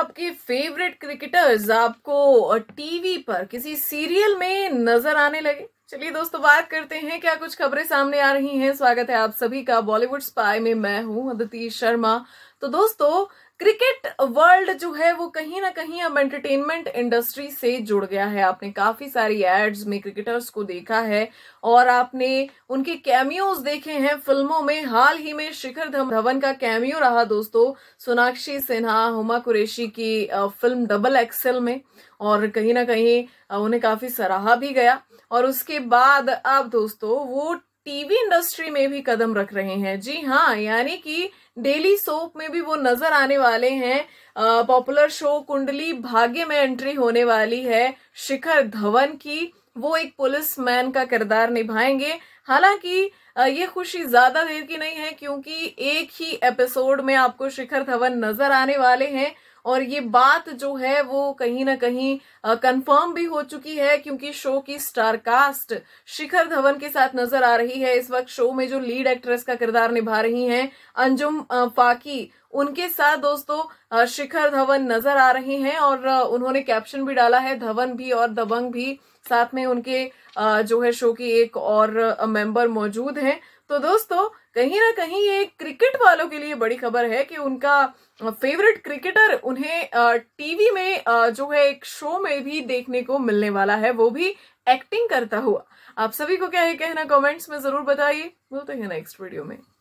आपके favourite cricketers आपको TV पर किसी सीरियल में नजर आने लगे चलिए दोस्तों बात करते हैं क्या कुछ खबरें सामने आ रही हैं स्वागत है आप सभी का बॉलीवुड स्पाई में मैं हूं अदिति शर्मा तो दोस्तों क्रिकेट वर्ल्ड जो है वो कहीं ना कहीं अब एंटरटेनमेंट इंडस्ट्री से जुड़ गया है आपने काफ़ी सारी एड्स में क्रिकेटर्स को देखा है और आपने उनके कैमियोज देखे हैं फिल्मों में हाल ही में शिखर धवन का कैमियो रहा दोस्तों सोनाक्षी सिन्हा हुमा कुरेशी की फिल्म डबल एक्सेल में और कहीं ना कहीं उन्हें काफ़ी सराहा भी गया और उसके बाद अब दोस्तों वो टीवी इंडस्ट्री में भी कदम रख रहे हैं जी हाँ यानी कि डेली सोप में भी वो नजर आने वाले हैं पॉपुलर शो कुंडली भाग्य में एंट्री होने वाली है शिखर धवन की वो एक पुलिस मैन का किरदार निभाएंगे हालांकि ये खुशी ज्यादा देर की नहीं है क्योंकि एक ही एपिसोड में आपको शिखर धवन नजर आने वाले हैं और ये बात जो है वो कहीं ना कहीं कंफर्म भी हो चुकी है क्योंकि शो की स्टार कास्ट शिखर धवन के साथ नजर आ रही है इस वक्त शो में जो लीड एक्ट्रेस का किरदार निभा रही हैं अंजुम पाकी उनके साथ दोस्तों शिखर धवन नजर आ रहे हैं और उन्होंने कैप्शन भी डाला है धवन भी और दबंग भी साथ में उनके जो है शो की एक और मेंबर मौजूद हैं तो दोस्तों कहीं ना कहीं ये क्रिकेट वालों के लिए बड़ी खबर है कि उनका फेवरेट क्रिकेटर उन्हें टीवी में जो है एक शो में भी देखने को मिलने वाला है वो भी एक्टिंग करता हुआ आप सभी को क्या है कहना कमेंट्स में जरूर बताइए बोलते हैं नेक्स्ट वीडियो में